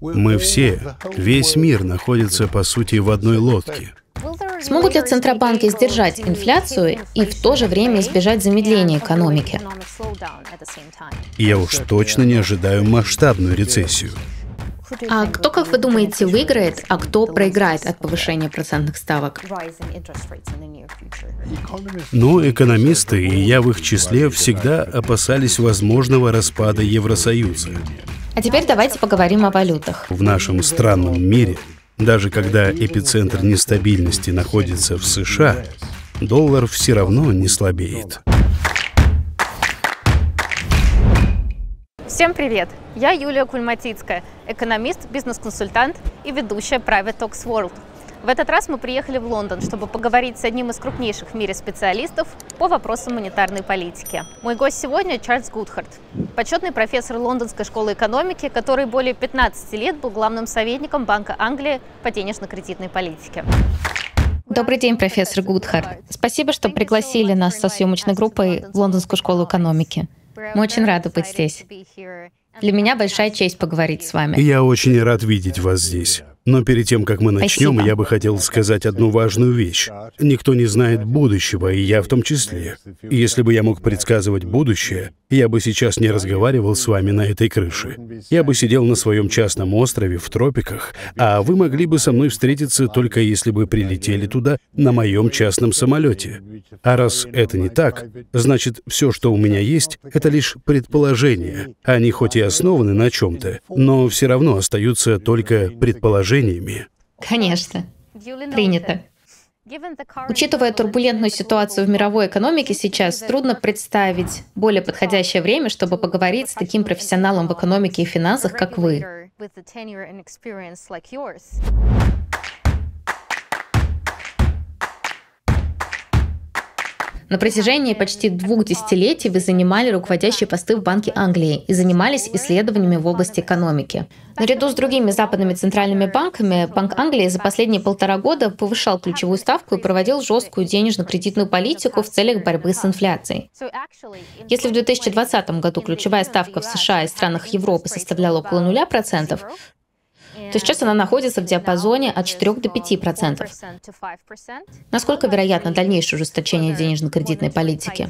Мы все, весь мир находится по сути в одной лодке. Смогут ли центробанки сдержать инфляцию и в то же время избежать замедления экономики? Я уж точно не ожидаю масштабную рецессию. А кто, как вы думаете, выиграет, а кто проиграет от повышения процентных ставок? Но ну, экономисты, и я в их числе, всегда опасались возможного распада Евросоюза. А теперь давайте поговорим о валютах. В нашем странном мире, даже когда эпицентр нестабильности находится в США, доллар все равно не слабеет. Всем привет! Я Юлия Кульматицкая, экономист, бизнес-консультант и ведущая Private Talks World – в этот раз мы приехали в Лондон, чтобы поговорить с одним из крупнейших в мире специалистов по вопросам монетарной политики. Мой гость сегодня Чарльз Гудхарт, почетный профессор Лондонской школы экономики, который более 15 лет был главным советником Банка Англии по денежно-кредитной политике. Добрый день, профессор Гудхарт. Спасибо, что пригласили нас со съемочной группой в Лондонскую школу экономики. Мы очень рады быть здесь. Для меня большая честь поговорить с вами. Я очень рад видеть вас здесь. Но перед тем, как мы начнем, Спасибо. я бы хотел сказать одну важную вещь. Никто не знает будущего, и я в том числе. Если бы я мог предсказывать будущее, я бы сейчас не разговаривал с вами на этой крыше. Я бы сидел на своем частном острове в тропиках, а вы могли бы со мной встретиться только если бы прилетели туда на моем частном самолете. А раз это не так, значит, все, что у меня есть, это лишь предположения. Они хоть и основаны на чем-то, но все равно остаются только предположениями предложениями. Конечно. Принято. Учитывая турбулентную ситуацию в мировой экономике сейчас, трудно представить более подходящее время, чтобы поговорить с таким профессионалом в экономике и финансах, как вы. На протяжении почти двух десятилетий вы занимали руководящие посты в Банке Англии и занимались исследованиями в области экономики. Наряду с другими западными центральными банками, Банк Англии за последние полтора года повышал ключевую ставку и проводил жесткую денежно-кредитную политику в целях борьбы с инфляцией. Если в 2020 году ключевая ставка в США и странах Европы составляла около 0%, то сейчас она находится в диапазоне от 4 до 5%. Насколько вероятно дальнейшее ужесточение денежно-кредитной политики?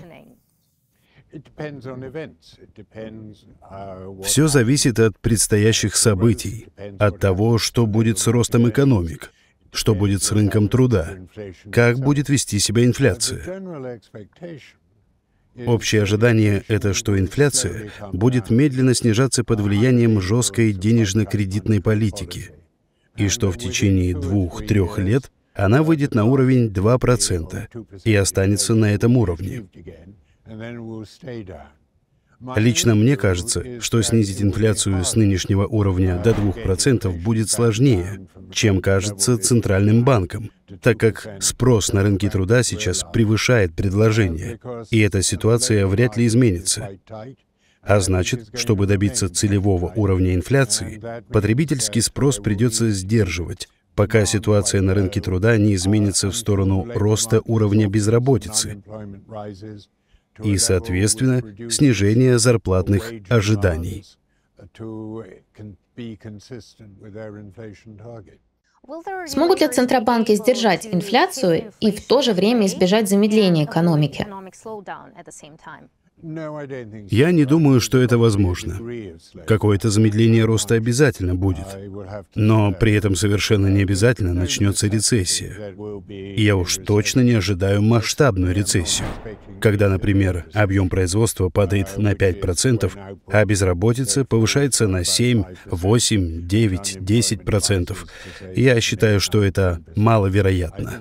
Все зависит от предстоящих событий, от того, что будет с ростом экономик, что будет с рынком труда, как будет вести себя инфляция. Общее ожидание — это что инфляция будет медленно снижаться под влиянием жесткой денежно-кредитной политики, и что в течение двух-трех лет она выйдет на уровень 2% и останется на этом уровне. Лично мне кажется, что снизить инфляцию с нынешнего уровня до 2% будет сложнее, чем кажется центральным банкам, так как спрос на рынке труда сейчас превышает предложение, и эта ситуация вряд ли изменится. А значит, чтобы добиться целевого уровня инфляции, потребительский спрос придется сдерживать, пока ситуация на рынке труда не изменится в сторону роста уровня безработицы и, соответственно, снижение зарплатных ожиданий. Смогут ли центробанки сдержать инфляцию и в то же время избежать замедления экономики? Я не думаю, что это возможно. Какое-то замедление роста обязательно будет, но при этом совершенно не обязательно начнется рецессия. я уж точно не ожидаю масштабную рецессию, когда, например, объем производства падает на 5%, а безработица повышается на 7, 8, 9, 10%. Я считаю, что это маловероятно.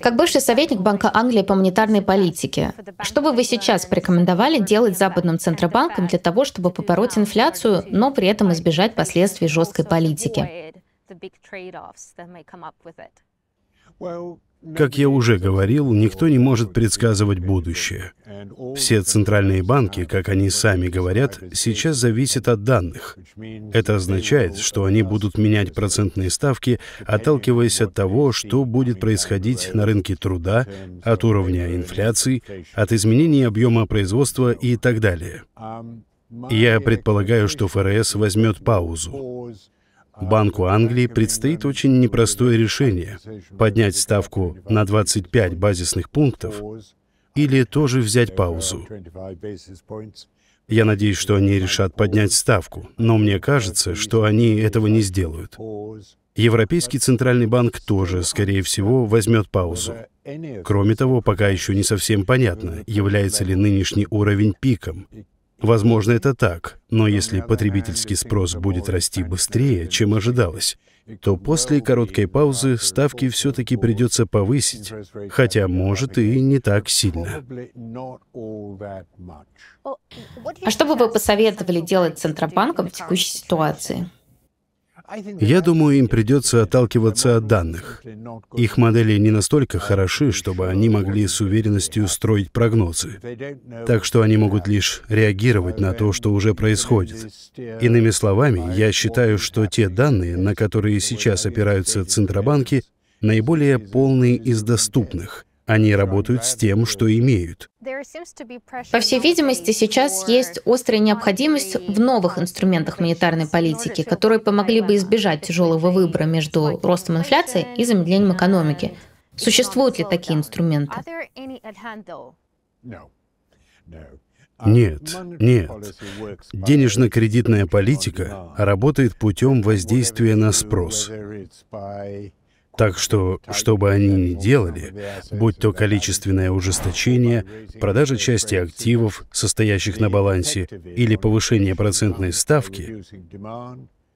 Как бывший советник Банка Англии по монетарной политике, что бы вы сейчас порекомендовали делать западным центробанкам для того, чтобы побороть инфляцию, но при этом избежать последствий жесткой политики? Как я уже говорил, никто не может предсказывать будущее. Все центральные банки, как они сами говорят, сейчас зависят от данных. Это означает, что они будут менять процентные ставки, отталкиваясь от того, что будет происходить на рынке труда, от уровня инфляции, от изменений объема производства и так далее. Я предполагаю, что ФРС возьмет паузу. Банку Англии предстоит очень непростое решение – поднять ставку на 25 базисных пунктов или тоже взять паузу. Я надеюсь, что они решат поднять ставку, но мне кажется, что они этого не сделают. Европейский центральный банк тоже, скорее всего, возьмет паузу. Кроме того, пока еще не совсем понятно, является ли нынешний уровень пиком Возможно, это так, но если потребительский спрос будет расти быстрее, чем ожидалось, то после короткой паузы ставки все-таки придется повысить, хотя, может, и не так сильно. А что бы вы посоветовали делать Центробанкам в текущей ситуации? Я думаю, им придется отталкиваться от данных. Их модели не настолько хороши, чтобы они могли с уверенностью строить прогнозы. Так что они могут лишь реагировать на то, что уже происходит. Иными словами, я считаю, что те данные, на которые сейчас опираются центробанки, наиболее полные из доступных — они работают с тем, что имеют. По всей видимости, сейчас есть острая необходимость в новых инструментах монетарной политики, которые помогли бы избежать тяжелого выбора между ростом инфляции и замедлением экономики. Существуют ли такие инструменты? Нет, нет. Денежно-кредитная политика работает путем воздействия на спрос. Так что, что бы они ни делали, будь то количественное ужесточение, продажа части активов, состоящих на балансе, или повышение процентной ставки,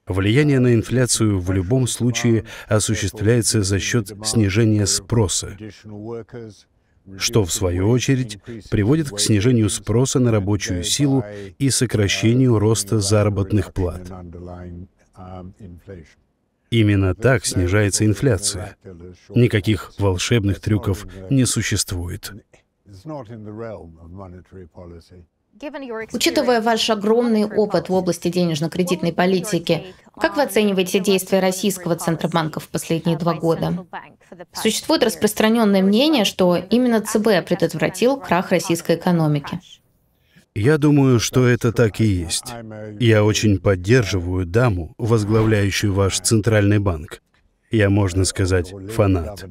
влияние на инфляцию в любом случае осуществляется за счет снижения спроса, что, в свою очередь, приводит к снижению спроса на рабочую силу и сокращению роста заработных плат. Именно так снижается инфляция. Никаких волшебных трюков не существует. Учитывая ваш огромный опыт в области денежно-кредитной политики, как вы оцениваете действия российского Центробанка в последние два года? Существует распространенное мнение, что именно ЦБ предотвратил крах российской экономики. Я думаю, что это так и есть. Я очень поддерживаю даму, возглавляющую ваш центральный банк. Я, можно сказать, фанат.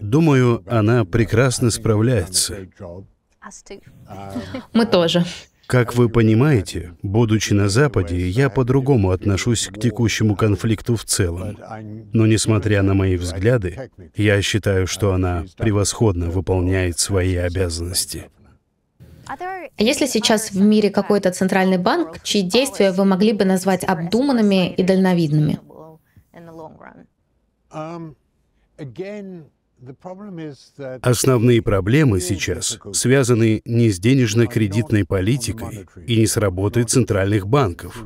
Думаю, она прекрасно справляется. Мы тоже. Как вы понимаете, будучи на Западе, я по-другому отношусь к текущему конфликту в целом. Но несмотря на мои взгляды, я считаю, что она превосходно выполняет свои обязанности. А если сейчас в мире какой-то центральный банк, чьи действия вы могли бы назвать обдуманными и дальновидными? Um, Основные проблемы сейчас связаны не с денежно-кредитной политикой и не с работой центральных банков.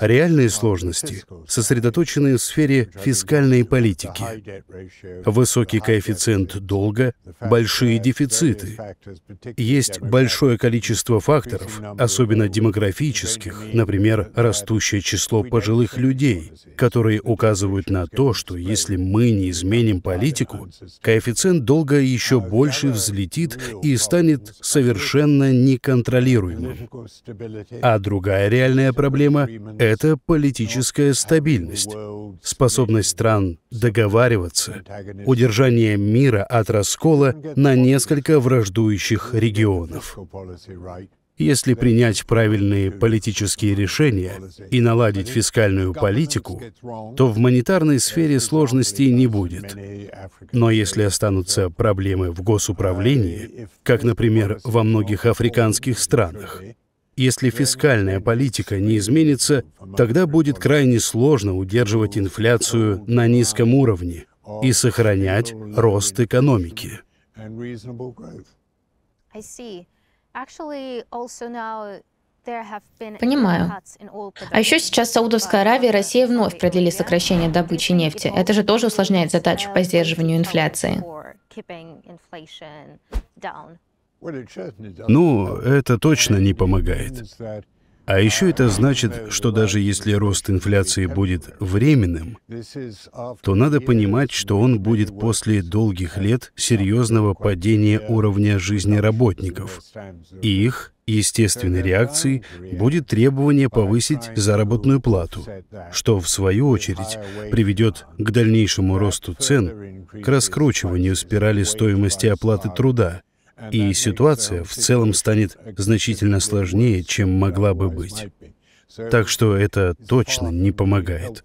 Реальные сложности сосредоточены в сфере фискальной политики. Высокий коэффициент долга, большие дефициты. Есть большое количество факторов, особенно демографических, например, растущее число пожилых людей, которые указывают на то, что если мы не изменим политику, Коэффициент долга еще а больше взлетит и станет совершенно неконтролируемым. А другая реальная проблема — это политическая стабильность, способность стран договариваться, удержание мира от раскола на несколько враждующих регионов. Если принять правильные политические решения и наладить фискальную политику, то в монетарной сфере сложностей не будет. Но если останутся проблемы в госуправлении, как, например, во многих африканских странах, если фискальная политика не изменится, тогда будет крайне сложно удерживать инфляцию на низком уровне и сохранять рост экономики. Понимаю. А еще сейчас Саудовская Аравия и Россия вновь продлили сокращение добычи нефти. Это же тоже усложняет задачу по сдерживанию инфляции. Ну, это точно не помогает. А еще это значит, что даже если рост инфляции будет временным, то надо понимать, что он будет после долгих лет серьезного падения уровня жизни работников. их естественной реакцией будет требование повысить заработную плату, что, в свою очередь, приведет к дальнейшему росту цен, к раскручиванию спирали стоимости оплаты труда, и ситуация в целом станет значительно сложнее, чем могла бы быть. Так что это точно не помогает.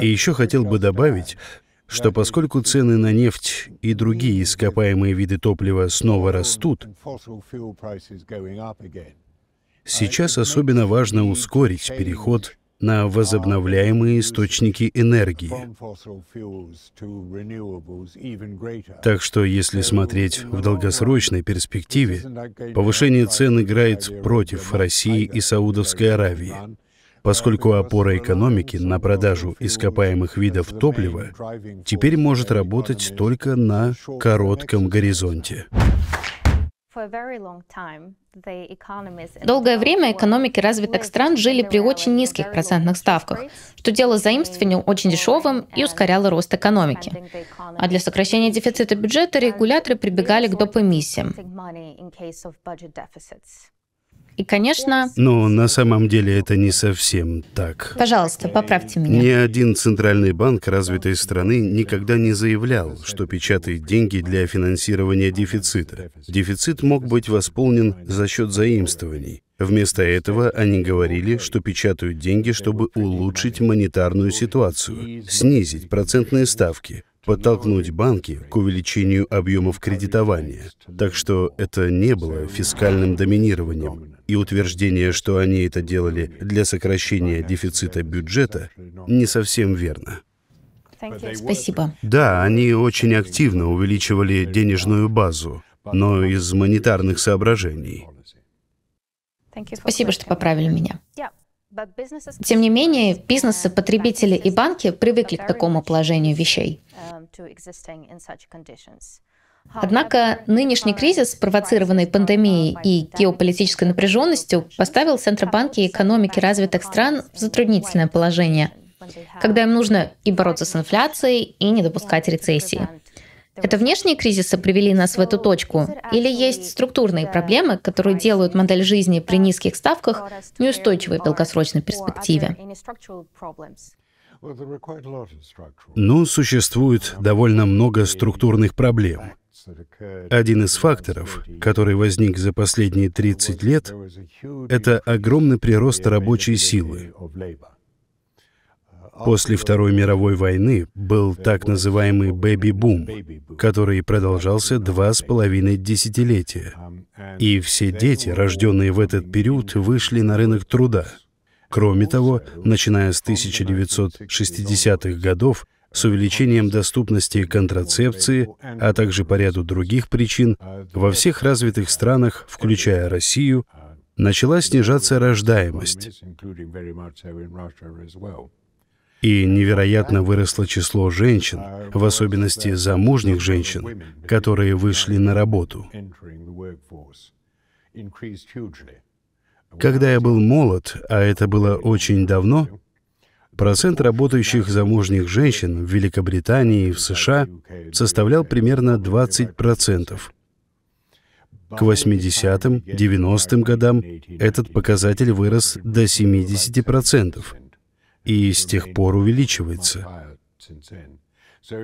И еще хотел бы добавить, что поскольку цены на нефть и другие ископаемые виды топлива снова растут, сейчас особенно важно ускорить переход на возобновляемые источники энергии. Так что, если смотреть в долгосрочной перспективе, повышение цен играет против России и Саудовской Аравии, поскольку опора экономики на продажу ископаемых видов топлива теперь может работать только на коротком горизонте. Долгое время экономики развитых стран жили при очень низких процентных ставках, что делало заимствование очень дешевым и ускоряло рост экономики. А для сокращения дефицита бюджета регуляторы прибегали к доп. эмиссиям. И, конечно... Но ну, на самом деле это не совсем так. Пожалуйста, поправьте меня. Ни один центральный банк развитой страны никогда не заявлял, что печатает деньги для финансирования дефицита. Дефицит мог быть восполнен за счет заимствований. Вместо этого они говорили, что печатают деньги, чтобы улучшить монетарную ситуацию, снизить процентные ставки, подтолкнуть банки к увеличению объемов кредитования. Так что это не было фискальным доминированием. И утверждение, что они это делали для сокращения дефицита бюджета, не совсем верно. Спасибо. Да, они очень активно увеличивали денежную базу, но из монетарных соображений. Спасибо, что поправили меня. Тем не менее, бизнесы, потребители и банки привыкли к такому положению вещей. Однако нынешний кризис, спровоцированный пандемией и геополитической напряженностью, поставил Центробанки и экономики развитых стран в затруднительное положение, когда им нужно и бороться с инфляцией, и не допускать рецессии. Это внешние кризисы привели нас в эту ну, точку? Или есть структурные проблемы, которые делают модель жизни при низких ставках неустойчивой в долгосрочной перспективе? Ну, существует довольно много структурных проблем. Один из факторов, который возник за последние 30 лет, это огромный прирост рабочей силы. После Второй мировой войны был так называемый «бэби-бум», который продолжался два с половиной десятилетия. И все дети, рожденные в этот период, вышли на рынок труда. Кроме того, начиная с 1960-х годов, с увеличением доступности контрацепции, а также по ряду других причин, во всех развитых странах, включая Россию, начала снижаться рождаемость. И невероятно выросло число женщин, в особенности замужних женщин, которые вышли на работу. Когда я был молод, а это было очень давно, процент работающих замужних женщин в Великобритании и в США составлял примерно 20%. К 80-м, 90-м годам этот показатель вырос до 70% и с тех пор увеличивается.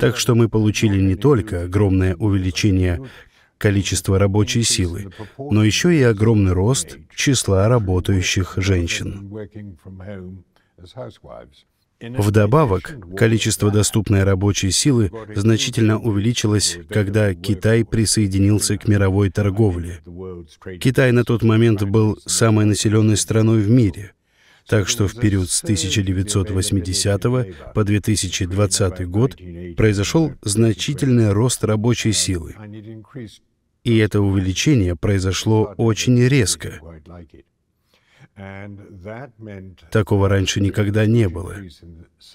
Так что мы получили не только огромное увеличение количества рабочей силы, но еще и огромный рост числа работающих женщин. Вдобавок, количество доступной рабочей силы значительно увеличилось, когда Китай присоединился к мировой торговле. Китай на тот момент был самой населенной страной в мире — так что в период с 1980 по 2020 год произошел значительный рост рабочей силы. И это увеличение произошло очень резко. Такого раньше никогда не было.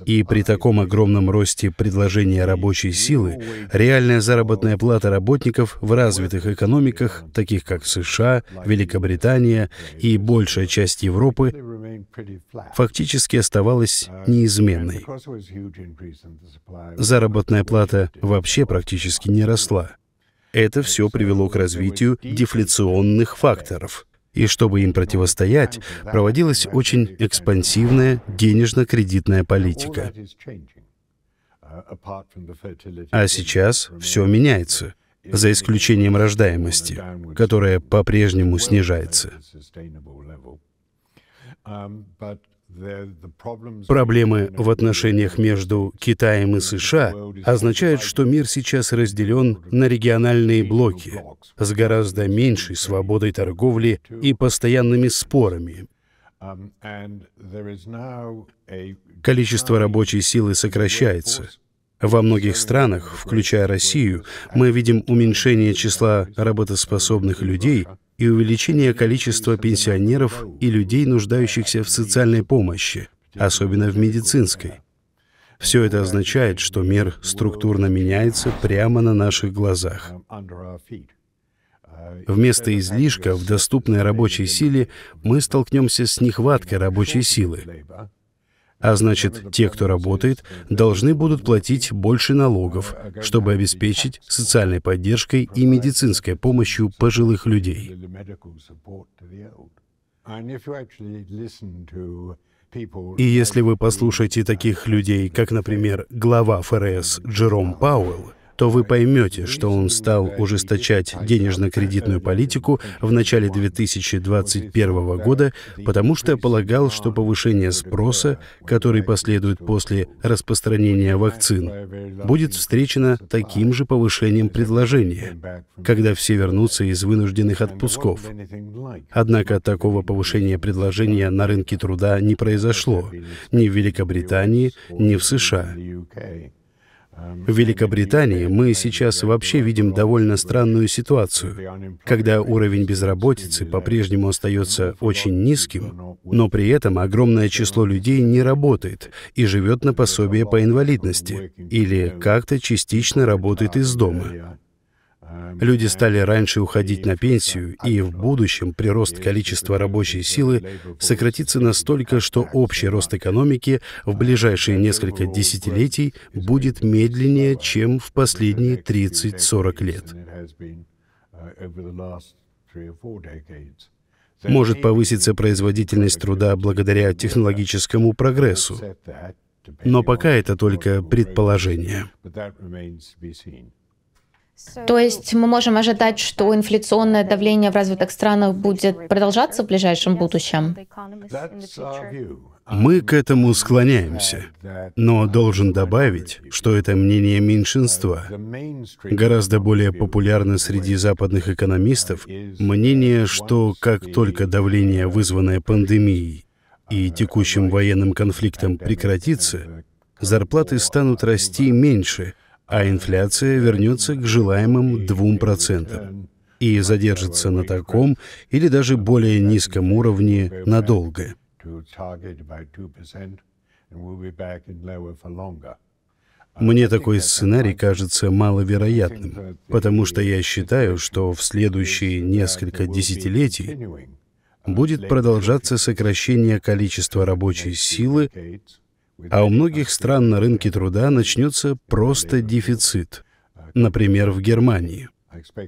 И при таком огромном росте предложения рабочей силы реальная заработная плата работников в развитых экономиках, таких как США, Великобритания и большая часть Европы, фактически оставалась uh, неизменной. Заработная плата вообще практически не росла. Это все привело к развитию дефляционных факторов — и чтобы им противостоять, проводилась очень экспансивная денежно-кредитная политика. А сейчас все меняется, за исключением рождаемости, которая по-прежнему снижается. Проблемы в отношениях между Китаем и США означают, что мир сейчас разделен на региональные блоки с гораздо меньшей свободой торговли и постоянными спорами. Количество рабочей силы сокращается. Во многих странах, включая Россию, мы видим уменьшение числа работоспособных людей и увеличение количества пенсионеров и людей, нуждающихся в социальной помощи, особенно в медицинской. Все это означает, что мир структурно меняется прямо на наших глазах. Вместо излишка в доступной рабочей силе мы столкнемся с нехваткой рабочей силы. А значит, те, кто работает, должны будут платить больше налогов, чтобы обеспечить социальной поддержкой и медицинской помощью пожилых людей. И если вы послушаете таких людей, как, например, глава ФРС Джером Пауэлл, то вы поймете, что он стал ужесточать денежно-кредитную политику в начале 2021 года, потому что полагал, что повышение спроса, который последует после распространения вакцин, будет встречено таким же повышением предложения, когда все вернутся из вынужденных отпусков. Однако такого повышения предложения на рынке труда не произошло ни в Великобритании, ни в США. В Великобритании мы сейчас вообще видим довольно странную ситуацию, когда уровень безработицы по-прежнему остается очень низким, но при этом огромное число людей не работает и живет на пособие по инвалидности или как-то частично работает из дома. Люди стали раньше уходить на пенсию, и в будущем прирост количества рабочей силы сократится настолько, что общий рост экономики в ближайшие несколько десятилетий будет медленнее, чем в последние 30-40 лет. Может повыситься производительность труда благодаря технологическому прогрессу, но пока это только предположение. То есть мы можем ожидать, что uh, инфляционное давление в развитых странах будет продолжаться в ближайшем будущем? Мы к этому склоняемся, но должен добавить, что это мнение меньшинства. Гораздо более популярно среди западных экономистов мнение, что как только давление, вызванное пандемией и uh, текущим военным конфликтом, прекратится, зарплаты станут расти меньше – а инфляция вернется к желаемым 2% и задержится на таком или даже более низком уровне надолго. Мне такой сценарий кажется маловероятным, потому что я считаю, что в следующие несколько десятилетий будет продолжаться сокращение количества рабочей силы а у многих стран на рынке труда начнется просто дефицит, например, в Германии.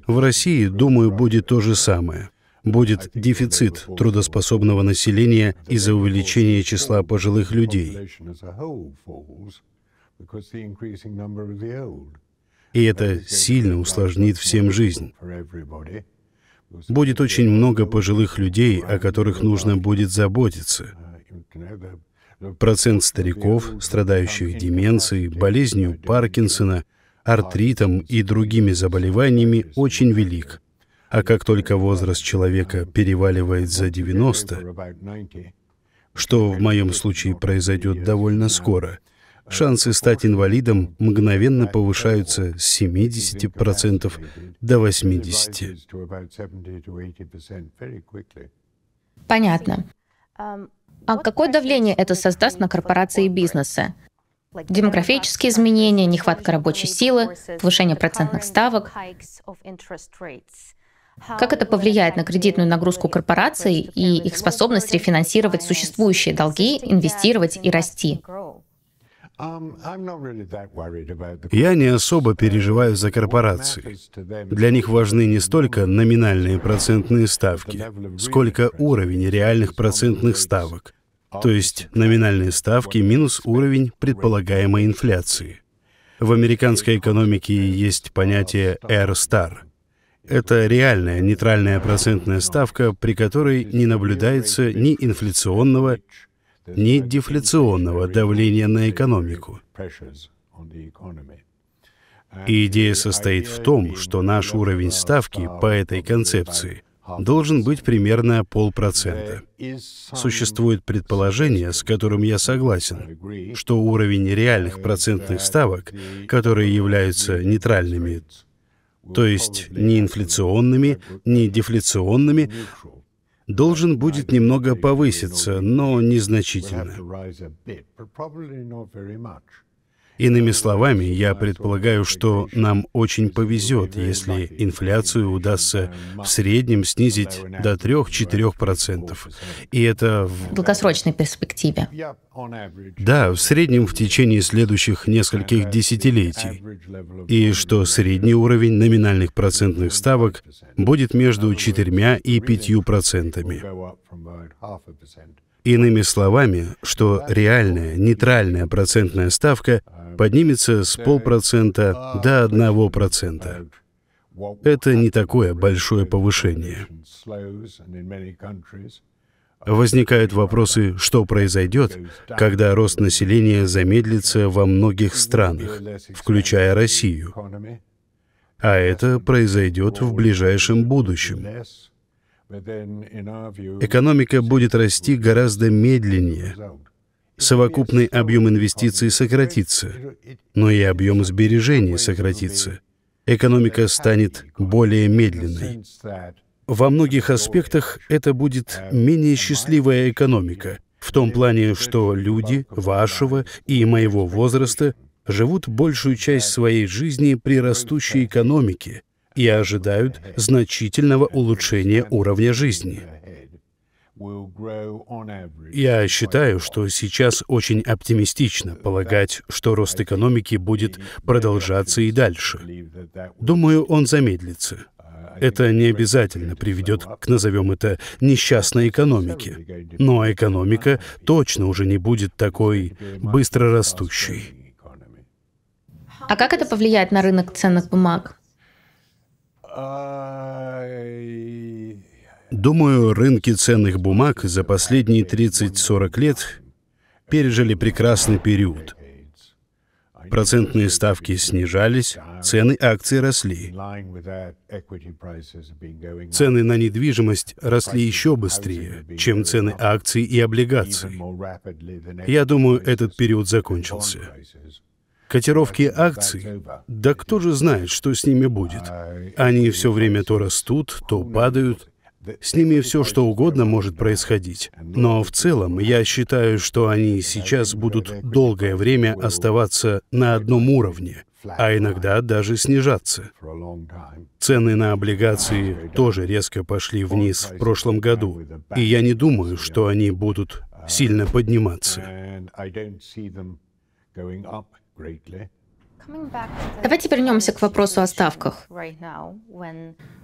В России, думаю, будет то же самое. Будет дефицит трудоспособного населения из-за увеличения числа пожилых людей. И это сильно усложнит всем жизнь. Будет очень много пожилых людей, о которых нужно будет заботиться. Процент стариков, страдающих деменцией, болезнью Паркинсона, артритом и другими заболеваниями, очень велик. А как только возраст человека переваливает за 90, что в моем случае произойдет довольно скоро, шансы стать инвалидом мгновенно повышаются с 70% до 80%. Понятно. А какое давление это создаст на корпорации и бизнесы? Демографические изменения, нехватка рабочей силы, повышение процентных ставок. Как это повлияет на кредитную нагрузку корпораций и их способность рефинансировать существующие долги, инвестировать и расти? Um, Я не особо переживаю за корпорации. Для них важны не столько номинальные процентные ставки, сколько уровень реальных процентных ставок, то есть номинальные ставки минус уровень предполагаемой инфляции. В американской экономике есть понятие R-star. Это реальная нейтральная процентная ставка, при которой не наблюдается ни инфляционного, ни дефляционного давления на экономику. И идея состоит в том, что наш уровень ставки по этой концепции должен быть примерно полпроцента. Существует предположение, с которым я согласен, что уровень реальных процентных ставок, которые являются нейтральными, то есть не инфляционными, не дефляционными, должен будет немного повыситься, но незначительно. Иными словами, я предполагаю, что нам очень повезет, если инфляцию удастся в среднем снизить до 3-4%. И это... В долгосрочной перспективе. Да, в среднем в течение следующих нескольких десятилетий. И что средний уровень номинальных процентных ставок будет между 4 и 5%. Иными словами, что реальная нейтральная процентная ставка поднимется с полпроцента до а, одного процента. Это не такое большое повышение. Возникают вопросы, что произойдет, когда рост населения замедлится во многих странах, включая Россию. А это произойдет в ближайшем будущем. Экономика будет расти гораздо медленнее, совокупный объем инвестиций сократится, но и объем сбережений сократится. Экономика станет более медленной. Во многих аспектах это будет менее счастливая экономика, в том плане, что люди вашего и моего возраста живут большую часть своей жизни при растущей экономике и ожидают значительного улучшения уровня жизни. Я считаю, что сейчас очень оптимистично полагать, что рост экономики будет продолжаться и дальше. Думаю, он замедлится. Это не обязательно приведет к, назовем это, несчастной экономике. Но экономика точно уже не будет такой быстрорастущей. А как это повлияет на рынок ценных бумаг? Думаю, рынки ценных бумаг за последние 30-40 лет пережили прекрасный период. Процентные ставки снижались, цены акций росли. Цены на недвижимость росли еще быстрее, чем цены акций и облигаций. Я думаю, этот период закончился. Котировки акций, да кто же знает, что с ними будет. Они все время то растут, то падают, с ними все что угодно может происходить. Но в целом я считаю, что они сейчас будут долгое время оставаться на одном уровне, а иногда даже снижаться. Цены на облигации тоже резко пошли вниз в прошлом году, и я не думаю, что они будут сильно подниматься. Давайте вернемся к вопросу о ставках.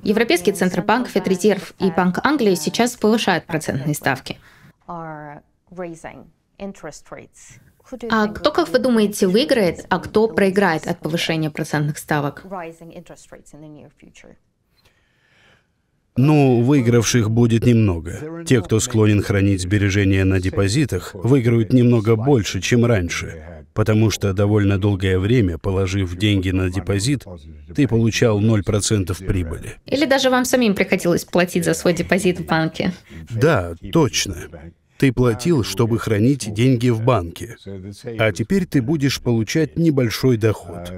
Европейский центр банков, Федрезерв и Банк Англии сейчас повышают процентные ставки. А кто, как вы думаете, выиграет, а кто проиграет от повышения процентных ставок? Ну, выигравших будет немного. Те, кто склонен хранить сбережения на депозитах, выиграют немного больше, чем раньше потому что довольно долгое время, положив деньги на депозит, ты получал 0% прибыли. Или даже вам самим приходилось платить за свой депозит в банке. Да, точно. Ты платил, чтобы хранить деньги в банке, а теперь ты будешь получать небольшой доход.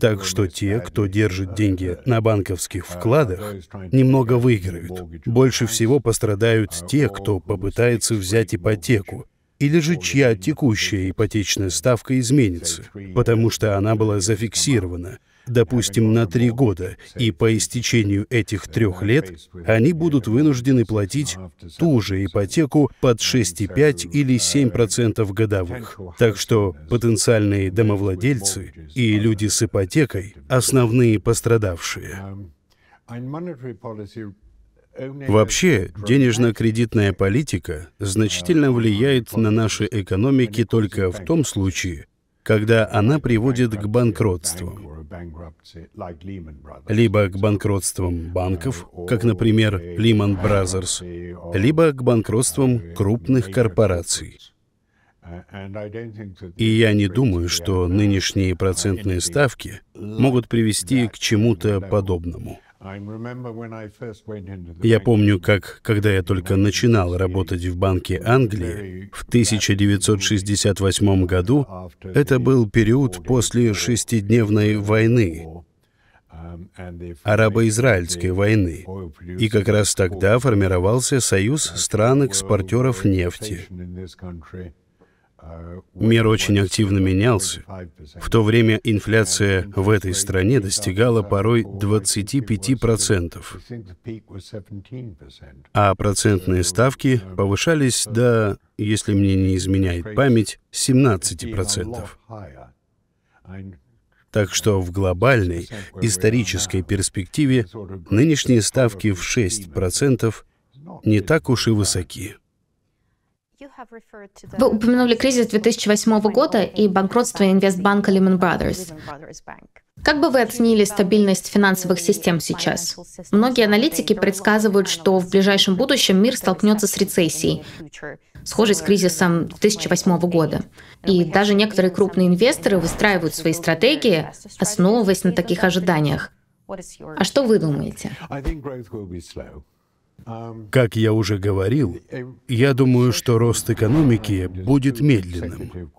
Так что те, кто держит деньги на банковских вкладах, немного выиграют. Больше всего пострадают те, кто попытается взять ипотеку, или же чья текущая ипотечная ставка изменится, потому что она была зафиксирована, допустим, на три года, и по истечению этих трех лет они будут вынуждены платить ту же ипотеку под 6,5 или 7% годовых. Так что потенциальные домовладельцы и люди с ипотекой – основные пострадавшие. Um, Вообще, денежно-кредитная политика значительно влияет на наши экономики только в том случае, когда она приводит к банкротствам. Либо к банкротствам банков, как, например, Lehman Brothers, либо к банкротствам крупных корпораций. И я не думаю, что нынешние процентные ставки могут привести к чему-то подобному. Я помню, как, когда я только начинал работать в Банке Англии, в 1968 году, это был период после шестидневной войны, арабо-израильской войны. И как раз тогда формировался союз стран-экспортеров нефти. Мир очень активно менялся. В то время инфляция в этой стране достигала порой 25%, а процентные ставки повышались до, если мне не изменяет память, 17%. Так что в глобальной, исторической перспективе нынешние ставки в 6% не так уж и высоки. Вы упомянули кризис 2008 года и банкротство инвестбанка Lehman Brothers. Как бы вы оценили стабильность финансовых систем сейчас? Многие аналитики предсказывают, что в ближайшем будущем мир столкнется с рецессией, схожей с кризисом 2008 года. И даже некоторые крупные инвесторы выстраивают свои стратегии, основываясь на таких ожиданиях. А что вы думаете? Как я уже говорил, я думаю, что рост экономики будет медленным.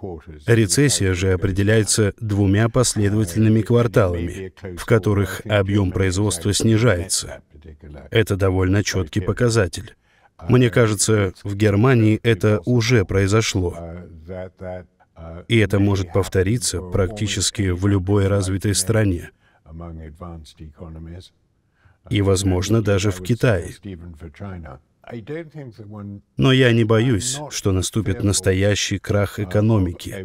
Рецессия же определяется двумя последовательными кварталами, в которых объем производства снижается. Это довольно четкий показатель. Мне кажется, в Германии это уже произошло. И это может повториться практически в любой развитой стране и, возможно, даже в Китае. Но я не боюсь, что наступит настоящий крах экономики.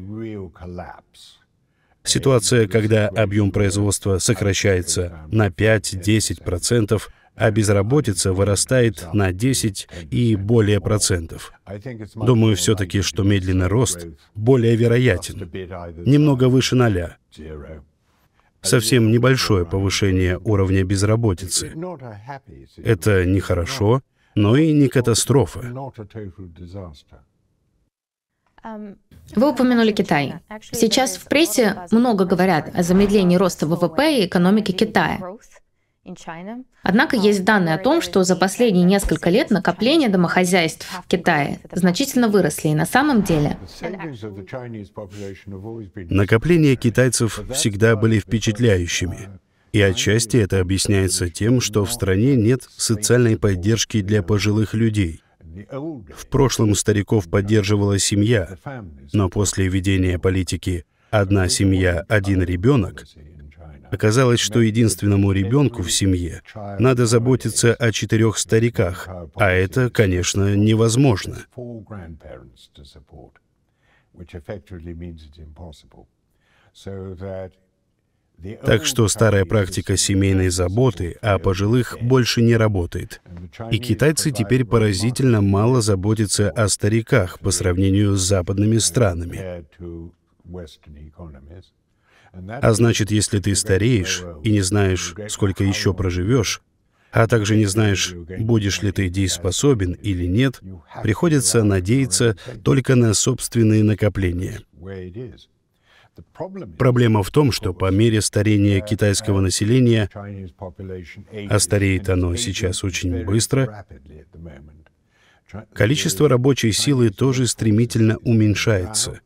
Ситуация, когда объем производства сокращается на 5-10%, а безработица вырастает на 10 и более процентов. Думаю все-таки, что медленный рост более вероятен, немного выше ноля совсем небольшое повышение уровня безработицы. Это не хорошо, но и не катастрофа. Вы упомянули Китай. Сейчас в прессе много говорят о замедлении роста ВВП и экономики Китая. Однако есть данные о том, что за последние несколько лет накопления домохозяйств в Китае значительно выросли, и на самом деле... Накопления китайцев всегда были впечатляющими. И отчасти это объясняется тем, что в стране нет социальной поддержки для пожилых людей. В прошлом стариков поддерживала семья, но после введения политики «одна семья, один ребенок» Оказалось, что единственному ребенку в семье надо заботиться о четырех стариках, а это, конечно, невозможно. Так что старая практика семейной заботы о пожилых больше не работает. И китайцы теперь поразительно мало заботятся о стариках по сравнению с западными странами. А значит, если ты стареешь и не знаешь, сколько еще проживешь, а также не знаешь, будешь ли ты дееспособен или нет, приходится надеяться только на собственные накопления. Проблема в том, что по мере старения китайского населения, а стареет оно сейчас очень быстро, количество рабочей силы тоже стремительно уменьшается.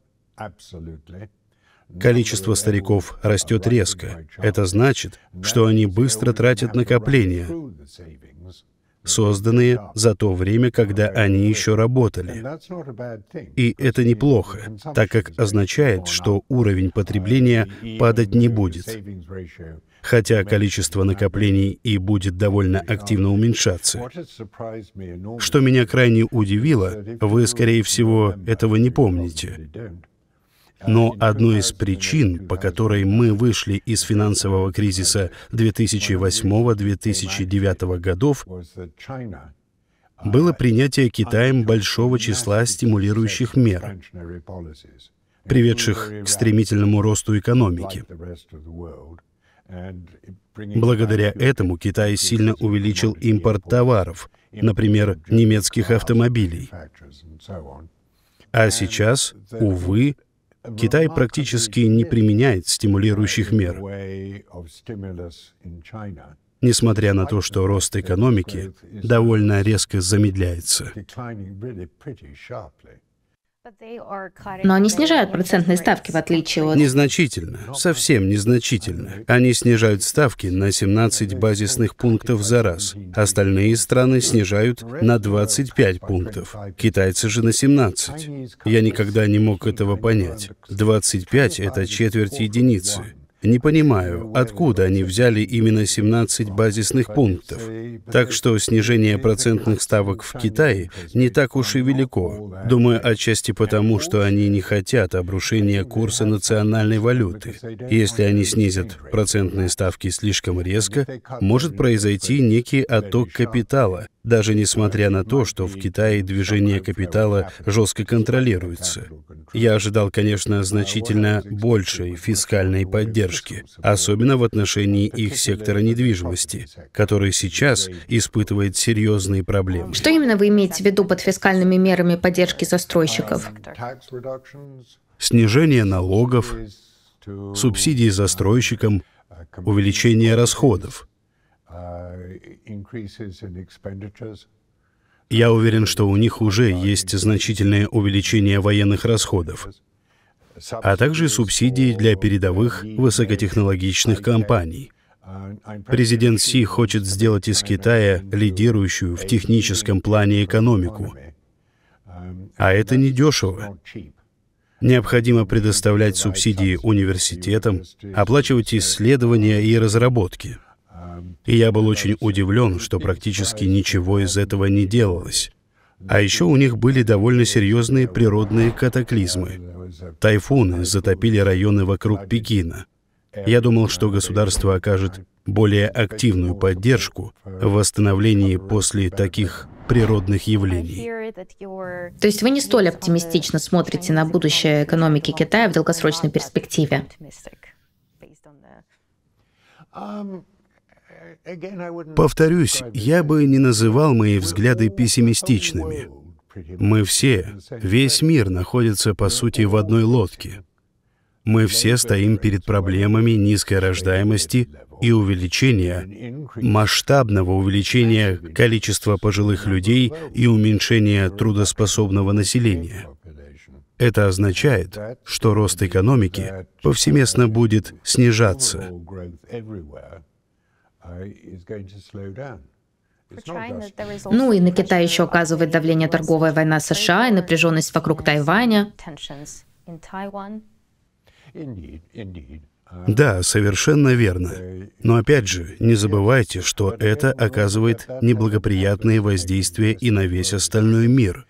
Количество стариков растет резко. Это значит, что они быстро тратят накопления, созданные за то время, когда они еще работали. И это неплохо, так как означает, что уровень потребления падать не будет. Хотя количество накоплений и будет довольно активно уменьшаться. Что меня крайне удивило, вы, скорее всего, этого не помните. Но одной из причин, по которой мы вышли из финансового кризиса 2008-2009 годов, было принятие Китаем большого числа стимулирующих мер, приведших к стремительному росту экономики. Благодаря этому Китай сильно увеличил импорт товаров, например, немецких автомобилей. А сейчас, увы, Китай практически не применяет стимулирующих мер. Несмотря на то, что рост экономики довольно резко замедляется. Но они снижают процентные ставки, в отличие от... Незначительно, совсем незначительно. Они снижают ставки на 17 базисных пунктов за раз. Остальные страны снижают на 25 пунктов. Китайцы же на 17. Я никогда не мог этого понять. 25 — это четверть единицы. Не понимаю, откуда они взяли именно 17 базисных пунктов. Так что снижение процентных ставок в Китае не так уж и велико. Думаю, отчасти потому, что они не хотят обрушения курса национальной валюты. Если они снизят процентные ставки слишком резко, может произойти некий отток капитала, даже несмотря на то, что в Китае движение капитала жестко контролируется. Я ожидал, конечно, значительно большей фискальной поддержки поддержки, особенно в отношении их сектора недвижимости, который сейчас испытывает серьезные проблемы. Что именно вы имеете в виду под фискальными мерами поддержки застройщиков? Снижение налогов, субсидии застройщикам, увеличение расходов. Я уверен, что у них уже есть значительное увеличение военных расходов а также субсидии для передовых высокотехнологичных компаний. Президент Си хочет сделать из Китая лидирующую в техническом плане экономику. А это не дешево. Необходимо предоставлять субсидии университетам, оплачивать исследования и разработки. И я был очень удивлен, что практически ничего из этого не делалось. А еще у них были довольно серьезные природные катаклизмы. Тайфуны затопили районы вокруг Пекина. Я думал, что государство окажет более активную поддержку в восстановлении после таких природных явлений. То есть вы не столь оптимистично смотрите на будущее экономики Китая в долгосрочной перспективе? Повторюсь, я бы не называл мои взгляды пессимистичными. Мы все, весь мир находится, по сути, в одной лодке. Мы все стоим перед проблемами низкой рождаемости и увеличения, масштабного увеличения количества пожилых людей и уменьшения трудоспособного населения. Это означает, что рост экономики повсеместно будет снижаться. Uh, ну и на Китай еще оказывает давление торговая война США и напряженность вокруг Тайваня. Uh, да, совершенно верно. Uh, но опять же, не забывайте, что это оказывает неблагоприятные воздействия и на весь остальной мир.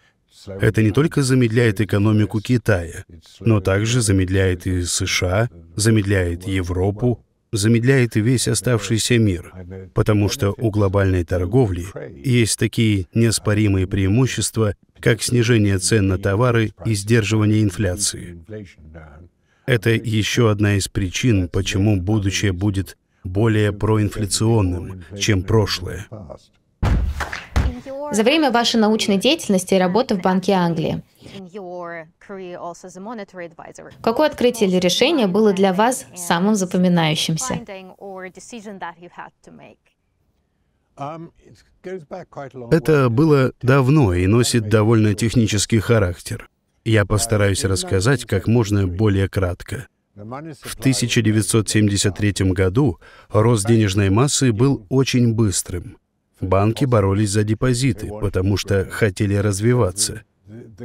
Это не только замедляет экономику Китая, но также замедляет и США, замедляет Европу, замедляет и весь оставшийся мир, потому что у глобальной торговли есть такие неоспоримые преимущества, как снижение цен на товары и сдерживание инфляции. Это еще одна из причин, почему будущее будет более проинфляционным, чем прошлое. За время вашей научной деятельности и работы в Банке Англии Какое открытие или решение было для вас самым запоминающимся? Um, Это было давно и носит довольно технический характер. Я постараюсь рассказать как можно более кратко. В 1973 году рост денежной массы был очень быстрым. Банки боролись за депозиты, потому что хотели развиваться.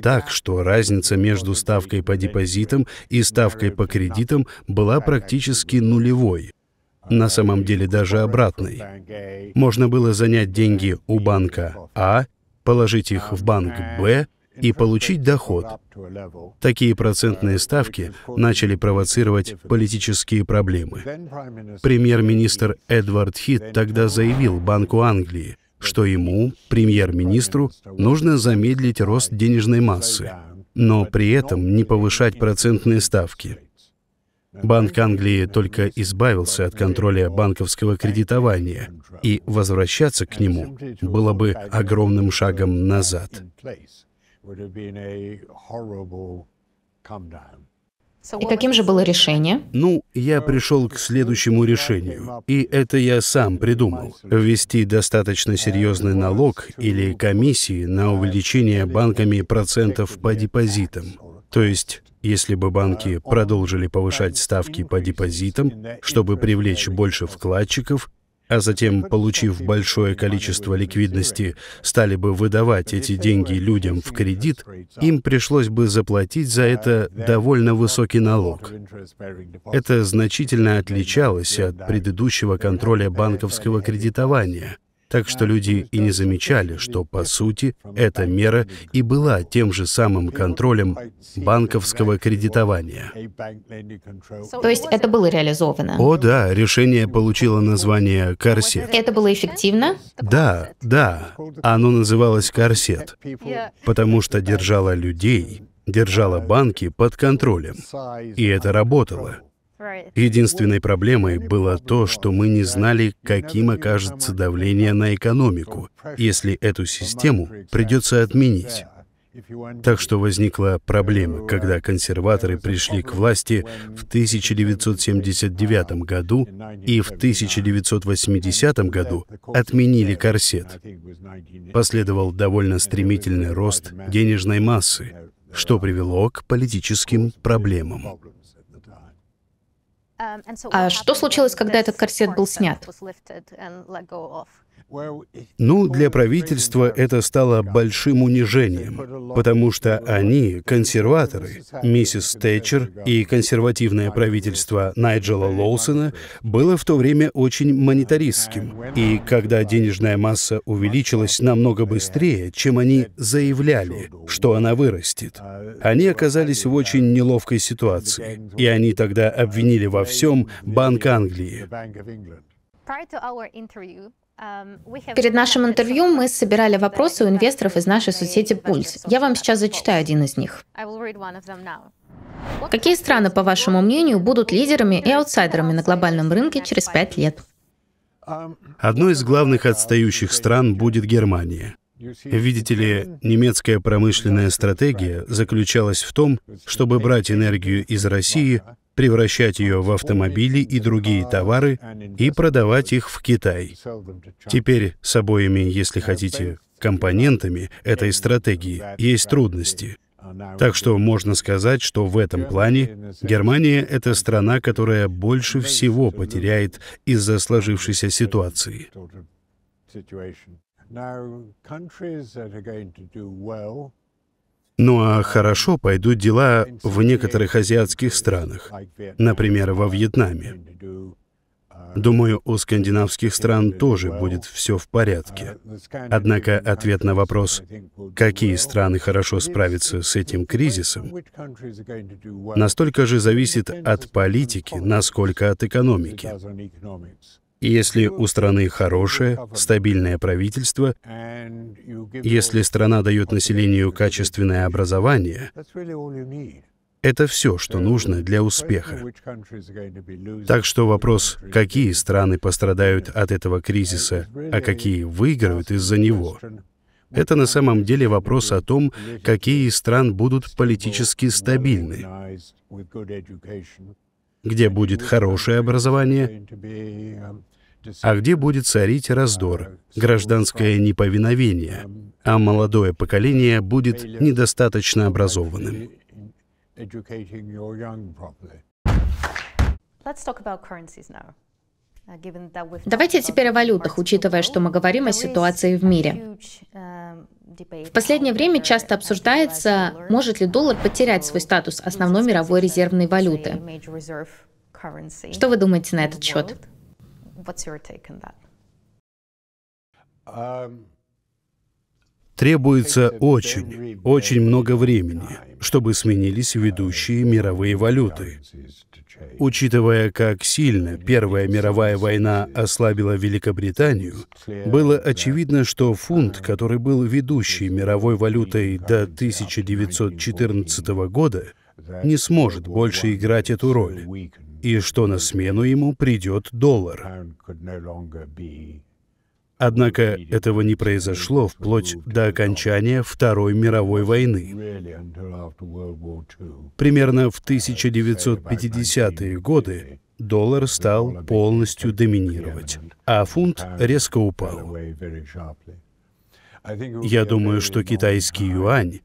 Так что разница между ставкой по депозитам и ставкой по кредитам была практически нулевой. На самом деле даже обратной. Можно было занять деньги у банка А, положить их в банк Б и получить доход. Такие процентные ставки начали провоцировать политические проблемы. Премьер-министр Эдвард Хит тогда заявил Банку Англии, что ему, премьер-министру, нужно замедлить рост денежной массы, но при этом не повышать процентные ставки. Банк Англии только избавился от контроля банковского кредитования, и возвращаться к нему было бы огромным шагом назад. would have been a horrible come down. И каким же было решение? Ну, я пришел к следующему решению, и это я сам придумал. Ввести достаточно серьезный налог или комиссии на увеличение банками процентов по депозитам. То есть, если бы банки продолжили повышать ставки по депозитам, чтобы привлечь больше вкладчиков, а затем, получив большое количество ликвидности, стали бы выдавать эти деньги людям в кредит, им пришлось бы заплатить за это довольно высокий налог. Это значительно отличалось от предыдущего контроля банковского кредитования, так что люди и не замечали, что, по сути, эта мера и была тем же самым контролем банковского кредитования. То есть это было реализовано? О, да, решение получило название «Корсет». Это было эффективно? Да, да. Оно называлось «Корсет», потому что держало людей, держала банки под контролем. И это работало. Единственной проблемой было то, что мы не знали, каким окажется давление на экономику, если эту систему придется отменить. Так что возникла проблема, когда консерваторы пришли к власти в 1979 году и в 1980 году отменили корсет. Последовал довольно стремительный рост денежной массы, что привело к политическим проблемам. Um, а что случилось, когда этот корсет был снят? Ну, для правительства это стало большим унижением, потому что они, консерваторы, миссис Тэтчер и консервативное правительство Найджела Лоусона, было в то время очень монетаристским. И когда денежная масса увеличилась намного быстрее, чем они заявляли, что она вырастет, они оказались в очень неловкой ситуации. И они тогда обвинили во всем Банк Англии. Эм, Перед нашим интервью мы собирали вопросы у инвесторов из нашей соцсети Пульс. Я вам сейчас зачитаю один из них. Какие страны, по вашему мнению, будут лидерами и аутсайдерами на глобальном рынке через пять лет? Одной из главных отстающих стран будет Германия. Видите ли, немецкая промышленная стратегия заключалась в том, чтобы брать энергию из России превращать ее в автомобили и другие товары и продавать их в Китай. Теперь с обоими, если хотите, компонентами этой стратегии есть трудности. Так что можно сказать, что в этом плане Германия — это страна, которая больше всего потеряет из-за сложившейся ситуации. Now, countries that are going to do well ну а хорошо пойдут дела в некоторых азиатских странах, например, во Вьетнаме. Думаю, у скандинавских стран тоже будет все в порядке. Однако ответ на вопрос, какие страны хорошо справятся с этим кризисом, настолько же зависит от политики, насколько от экономики. Если у страны хорошее, стабильное правительство, если страна дает населению качественное образование, это все, что нужно для успеха. Так что вопрос, какие страны пострадают от этого кризиса, а какие выиграют из-за него, это на самом деле вопрос о том, какие из стран будут политически стабильны где будет хорошее образование, а где будет царить раздор, гражданское неповиновение, а молодое поколение будет недостаточно образованным. Let's talk about currencies now. Давайте теперь о валютах, учитывая, что мы говорим о ситуации в мире. В последнее время часто обсуждается, может ли доллар потерять свой статус основной мировой резервной валюты. Что вы думаете на этот счет? Требуется очень, очень много времени чтобы сменились ведущие мировые валюты. Учитывая, как сильно Первая мировая война ослабила Великобританию, было очевидно, что фунт, который был ведущей мировой валютой до 1914 года, не сможет больше играть эту роль, и что на смену ему придет доллар. Однако этого не произошло вплоть до окончания Второй мировой войны. Примерно в 1950-е годы доллар стал полностью доминировать, а фунт резко упал. Я думаю, что китайский юань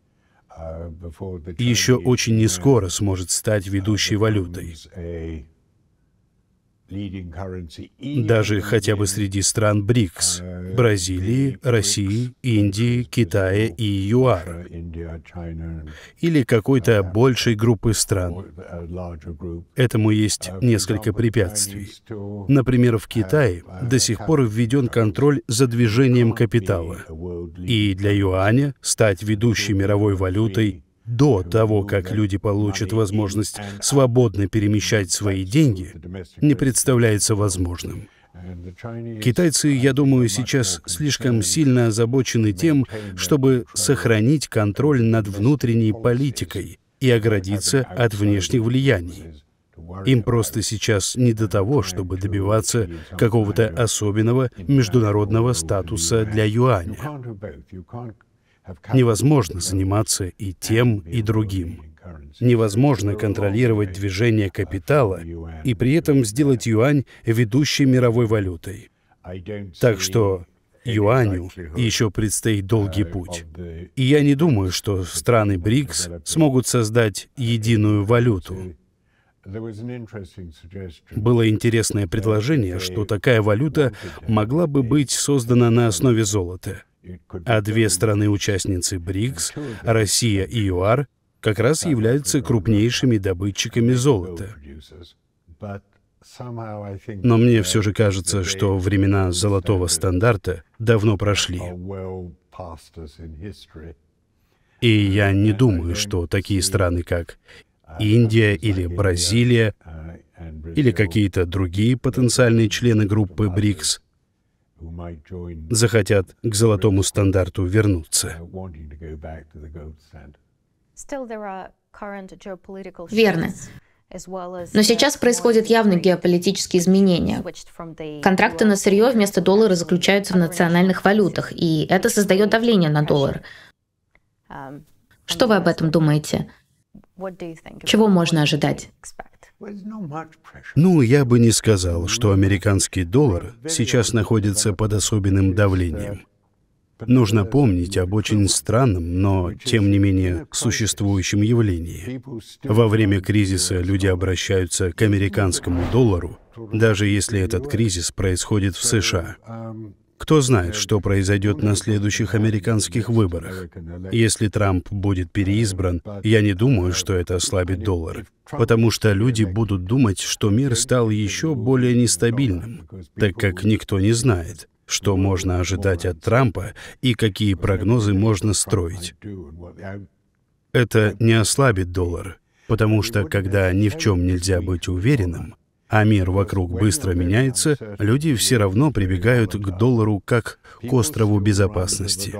uh, еще очень не скоро сможет стать uh, ведущей валютой даже хотя бы среди стран БРИКС uh, – Бразилии, России, Индии, Китая и ЮАР, или какой-то большей группы стран. Uh, Этому есть uh, несколько препятствий. Например, в Китае до сих пор введен контроль за движением капитала, и для юаня стать ведущей мировой валютой до того, как люди получат возможность свободно перемещать свои деньги, не представляется возможным. Китайцы, я думаю, сейчас слишком сильно озабочены тем, чтобы сохранить контроль над внутренней политикой и оградиться от внешних влияний. Им просто сейчас не до того, чтобы добиваться какого-то особенного международного статуса для юаня. Невозможно заниматься и тем, и другим. Невозможно контролировать движение капитала и при этом сделать юань ведущей мировой валютой. Так что юаню еще предстоит долгий путь. И я не думаю, что страны БРИКС смогут создать единую валюту. Было интересное предложение, что такая валюта могла бы быть создана на основе золота — а две страны-участницы БРИКС, Россия и ЮАР, как раз являются крупнейшими добытчиками золота. Но мне все же кажется, что времена золотого стандарта давно прошли. И я не думаю, что такие страны, как uh, Индия или Бразилия, uh, или какие-то другие потенциальные члены группы БРИКС захотят к золотому стандарту вернуться. Верно. Но сейчас происходят явные геополитические изменения. Контракты на сырье вместо доллара заключаются в национальных валютах, и это создает давление на доллар. Um, Что вы об этом думаете? Чего можно ожидать? Ну, я бы не сказал, что американский доллар сейчас находится под особенным давлением. Нужно помнить об очень странном, но тем не менее существующем явлении. Во время кризиса люди обращаются к американскому доллару, даже если этот кризис происходит в США. Кто знает, что произойдет на следующих американских выборах. Если Трамп будет переизбран, я не думаю, что это ослабит доллар. Потому что люди будут думать, что мир стал еще более нестабильным, так как никто не знает, что можно ожидать от Трампа и какие прогнозы можно строить. Это не ослабит доллар, потому что когда ни в чем нельзя быть уверенным, а мир вокруг быстро меняется, люди все равно прибегают к доллару как к острову безопасности.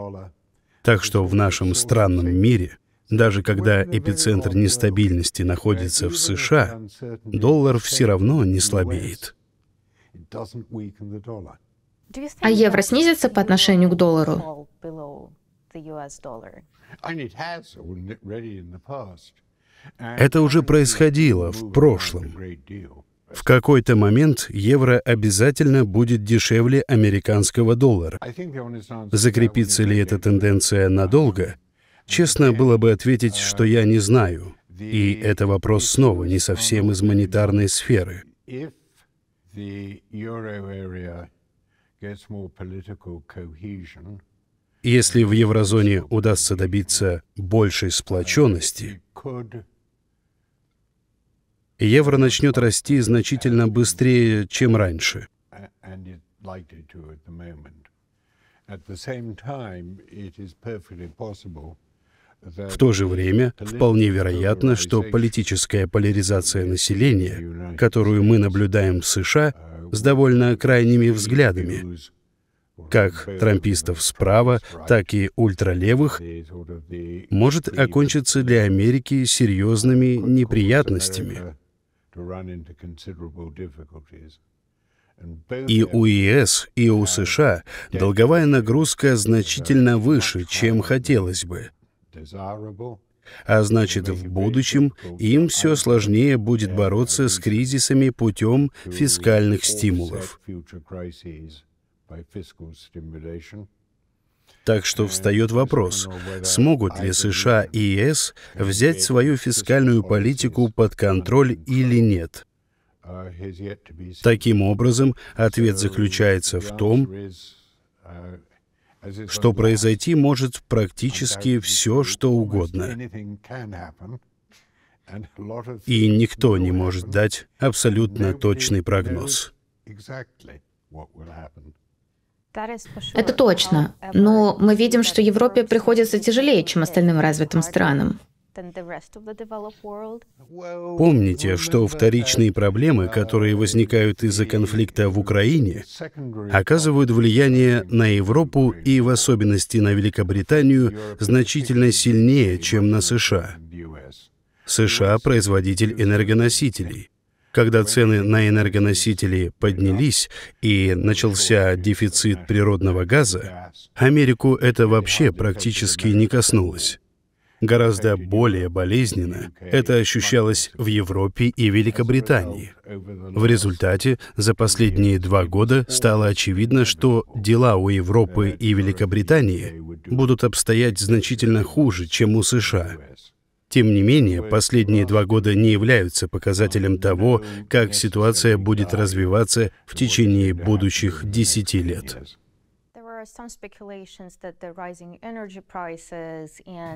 Так что в нашем странном мире, даже когда эпицентр нестабильности находится в США, доллар все равно не слабеет. А евро снизится по отношению к доллару? Это уже происходило в прошлом. В какой-то момент евро обязательно будет дешевле американского доллара. Закрепится ли эта тенденция надолго? Честно было бы ответить, что я не знаю. И это вопрос снова не совсем из монетарной сферы. Если в еврозоне удастся добиться большей сплоченности, евро начнет расти значительно быстрее, чем раньше. В то же время вполне вероятно, что политическая поляризация населения, которую мы наблюдаем в США, uh, с довольно крайними взглядами, как трампистов справа, так и ультралевых, может окончиться для Америки серьезными неприятностями. E и у ЕС, и у США долговая нагрузка значительно выше, чем хотелось бы. А значит, в будущем им все сложнее будет бороться с кризисами путем фискальных стимулов. Так что встает вопрос, смогут ли США и ЕС взять свою фискальную политику под контроль или нет. Таким образом, ответ заключается в том, что произойти может практически все, что угодно. И никто не может дать абсолютно точный прогноз. Это точно. Но мы видим, что Европе приходится тяжелее, чем остальным развитым странам. Помните, что вторичные проблемы, которые возникают из-за конфликта в Украине, оказывают влияние на Европу и в особенности на Великобританию значительно сильнее, чем на США. США — производитель энергоносителей. Когда цены на энергоносители поднялись и начался дефицит природного газа, Америку это вообще практически не коснулось. Гораздо более болезненно это ощущалось в Европе и Великобритании. В результате за последние два года стало очевидно, что дела у Европы и Великобритании будут обстоять значительно хуже, чем у США. Тем не менее, последние два года не являются показателем того, как ситуация будет развиваться в течение будущих десяти лет.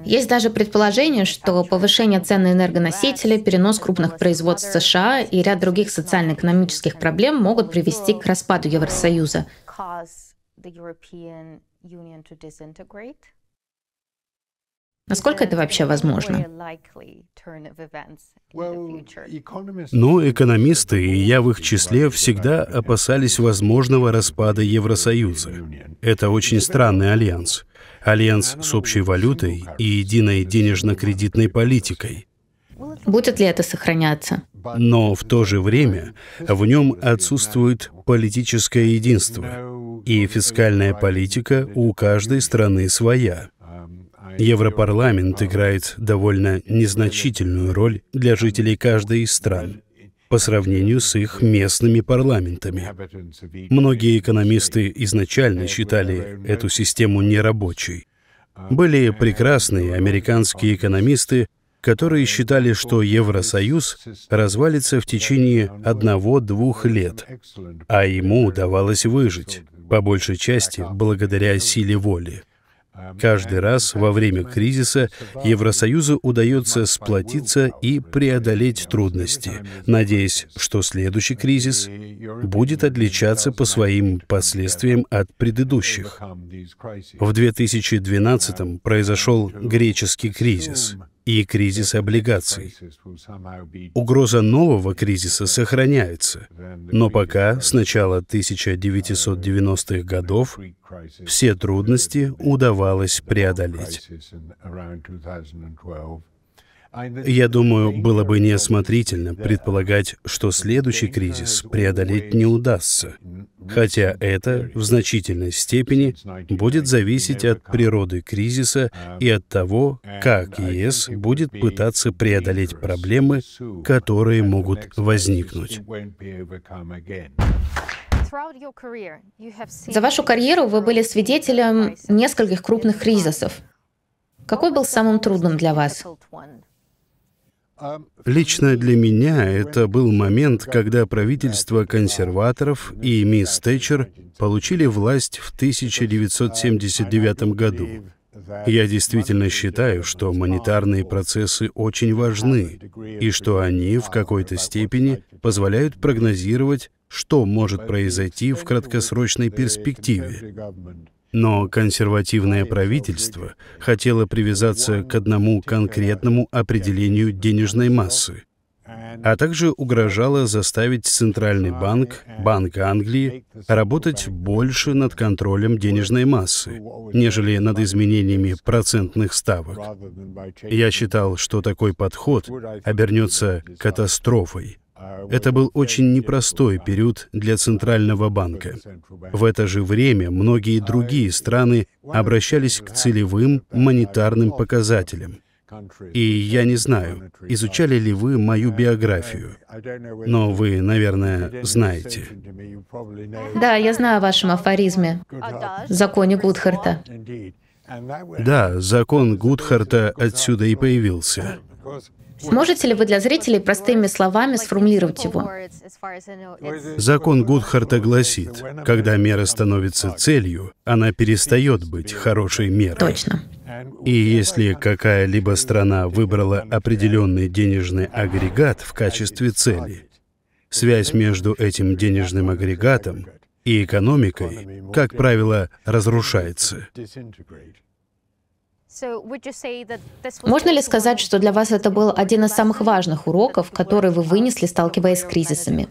Есть даже предположение, что повышение цен на энергоносители, перенос крупных производств США и ряд других социально-экономических проблем могут привести к распаду Евросоюза. Насколько это вообще возможно? Ну, экономисты, и я в их числе, всегда опасались возможного распада Евросоюза. Это очень странный альянс. Альянс с общей валютой и единой денежно-кредитной политикой. Будет ли это сохраняться? Но в то же время в нем отсутствует политическое единство, и фискальная политика у каждой страны своя. Европарламент играет довольно незначительную роль для жителей каждой из стран по сравнению с их местными парламентами. Многие экономисты изначально считали эту систему нерабочей. Были прекрасные американские экономисты, которые считали, что Евросоюз развалится в течение одного-двух лет, а ему удавалось выжить, по большей части благодаря силе воли. Каждый раз во время кризиса Евросоюзу удается сплотиться и преодолеть трудности, надеясь, что следующий кризис будет отличаться по своим последствиям от предыдущих. В 2012 произошел греческий кризис — и кризис облигаций. Угроза нового кризиса сохраняется, но пока с начала 1990-х годов все трудности удавалось преодолеть. Я думаю, было бы неосмотрительно предполагать, что следующий кризис преодолеть не удастся, хотя это в значительной степени будет зависеть от природы кризиса и от того, как ЕС будет пытаться преодолеть проблемы, которые могут возникнуть. За вашу карьеру вы были свидетелем нескольких крупных кризисов. Какой был самым трудным для вас? Лично для меня это был момент, когда правительство консерваторов и мисс Тэтчер получили власть в 1979 году. Я действительно считаю, что монетарные процессы очень важны, и что они в какой-то степени позволяют прогнозировать, что может произойти в краткосрочной перспективе. Но консервативное правительство хотело привязаться к одному конкретному определению денежной массы, а также угрожало заставить Центральный банк, Банк Англии, работать больше над контролем денежной массы, нежели над изменениями процентных ставок. Я считал, что такой подход обернется катастрофой это был очень непростой период для Центрального банка. В это же время многие другие страны обращались к целевым монетарным показателям. И я не знаю, изучали ли вы мою биографию, но вы, наверное, знаете. Да, я знаю о вашем афоризме, законе Гудхарта. Да, закон Гудхарта отсюда и появился. Сможете ли вы для зрителей простыми словами сформулировать его? Закон Гудхарта гласит, когда мера становится целью, она перестает быть хорошей мерой. Точно. И если какая-либо страна выбрала определенный денежный агрегат в качестве цели, связь между этим денежным агрегатом и экономикой, как правило, разрушается. Можно ли сказать, что для вас это был один из самых важных уроков, которые вы вынесли, сталкиваясь с um, кризисами?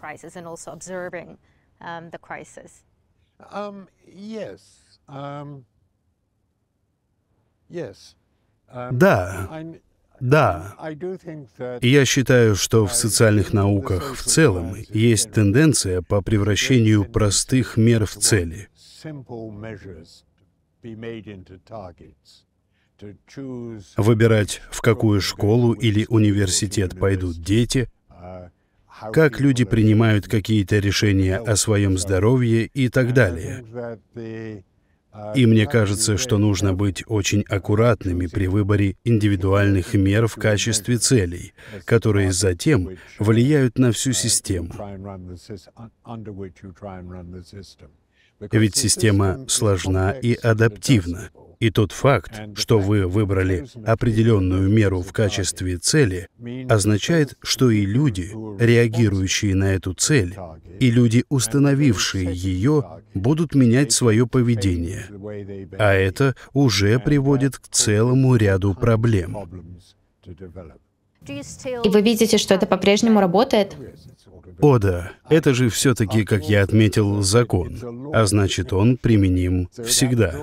Um, um, да, да. я считаю, что в социальных науках в целом есть тенденция по превращению простых мер в цели выбирать, в какую школу или университет пойдут дети, как люди принимают какие-то решения о своем здоровье и так далее. И мне кажется, что нужно быть очень аккуратными при выборе индивидуальных мер в качестве целей, которые затем влияют на всю систему. Ведь система сложна и адаптивна. И тот факт, что вы выбрали определенную меру в качестве цели, означает, что и люди, реагирующие на эту цель, и люди, установившие ее, будут менять свое поведение. А это уже приводит к целому ряду проблем. И вы видите, что это по-прежнему работает? О да, это же все-таки, как я отметил, закон, а значит он применим всегда.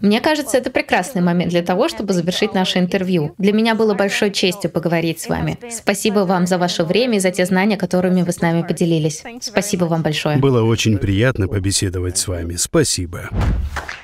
Мне кажется, это прекрасный момент для того, чтобы завершить наше интервью. Для меня было большой честью поговорить с вами. Спасибо вам за ваше время и за те знания, которыми вы с нами поделились. Спасибо вам большое. Было очень приятно побеседовать с вами. Спасибо. Спасибо.